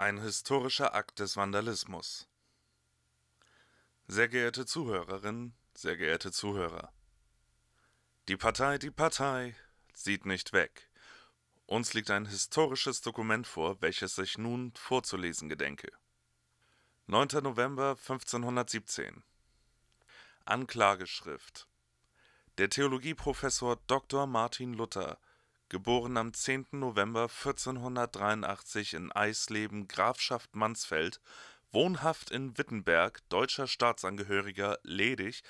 Ein historischer Akt des Vandalismus. Sehr geehrte Zuhörerinnen, sehr geehrte Zuhörer. Die Partei, die Partei sieht nicht weg. Uns liegt ein historisches Dokument vor, welches ich nun vorzulesen gedenke. 9. November 1517 Anklageschrift Der Theologieprofessor Dr. Martin Luther geboren am 10. November 1483 in Eisleben, Grafschaft Mansfeld, wohnhaft in Wittenberg, deutscher Staatsangehöriger, ledig,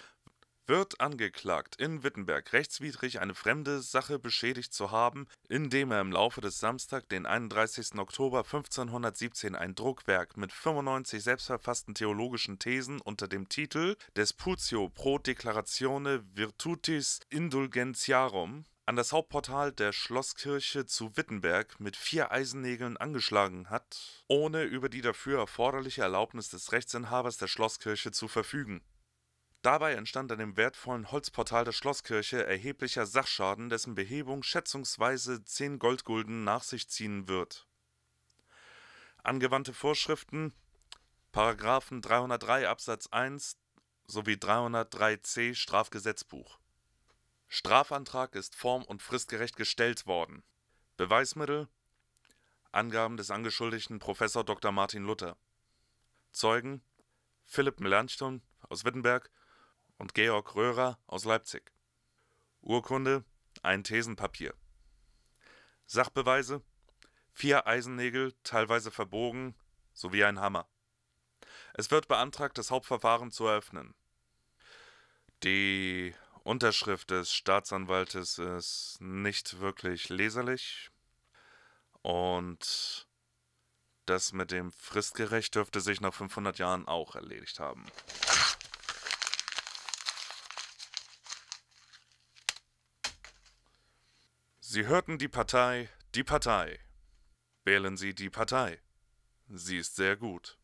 wird angeklagt, in Wittenberg rechtswidrig eine fremde Sache beschädigt zu haben, indem er im Laufe des Samstag, den 31. Oktober 1517, ein Druckwerk mit 95 selbstverfassten theologischen Thesen unter dem Titel Desputio pro Declaratione Virtutis Indulgentiarum an das Hauptportal der Schlosskirche zu Wittenberg mit vier Eisennägeln angeschlagen hat, ohne über die dafür erforderliche Erlaubnis des Rechtsinhabers der Schlosskirche zu verfügen. Dabei entstand an dem wertvollen Holzportal der Schlosskirche erheblicher Sachschaden, dessen Behebung schätzungsweise zehn Goldgulden nach sich ziehen wird. Angewandte Vorschriften Paragraphen 303 Absatz 1 sowie 303c Strafgesetzbuch Strafantrag ist form- und fristgerecht gestellt worden. Beweismittel: Angaben des Angeschuldigten Professor Dr. Martin Luther. Zeugen: Philipp Melanchthon aus Wittenberg und Georg Röhrer aus Leipzig. Urkunde: ein Thesenpapier. Sachbeweise: vier Eisennägel, teilweise verbogen, sowie ein Hammer. Es wird beantragt, das Hauptverfahren zu eröffnen. Die Unterschrift des Staatsanwaltes ist nicht wirklich leserlich. Und das mit dem fristgerecht dürfte sich nach 500 Jahren auch erledigt haben. Sie hörten die Partei, die Partei. Wählen Sie die Partei. Sie ist sehr gut.